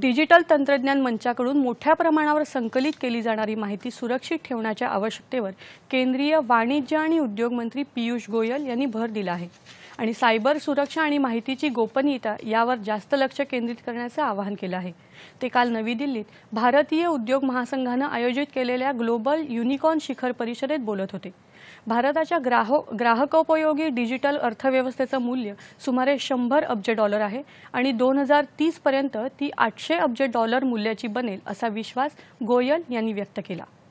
digital तंत्रज्ञान मंचाकडून मोठ्या प्रमाणावर संकलित केली जाणारी माहिती सुरक्षित ठेवण्याच्या आवश्यकतेवर केंद्रीय वाणिज्य आणि उद्योग मंत्री पियुष गोयल यांनी भर दिला आहे आणि सायबर सुरक्षा आणि माहितीची गोपनीयता यावर जास्त लक्ष केंद्रित करण्याचं आवाहन केलं आहे ते काल नवी दिल्लीत भारतीय उद्योग महासंघानं आयोजित केलेल्या ग्लोबल युनिकॉर्न शिखर परिषदेत बोलत होते भारताच्या ग्राहो ग्राहकोपयोगी डिजिटल अर्थव्यवस्थेचं मूल्य सुमारे शंभर अब्ज डॉलर आहे आणि दोन हजार तीसपर्यंत ती आठशे अब्ज डॉलर मूल्याची बनेल असा विश्वास गोयल यांनी व्यक्त केला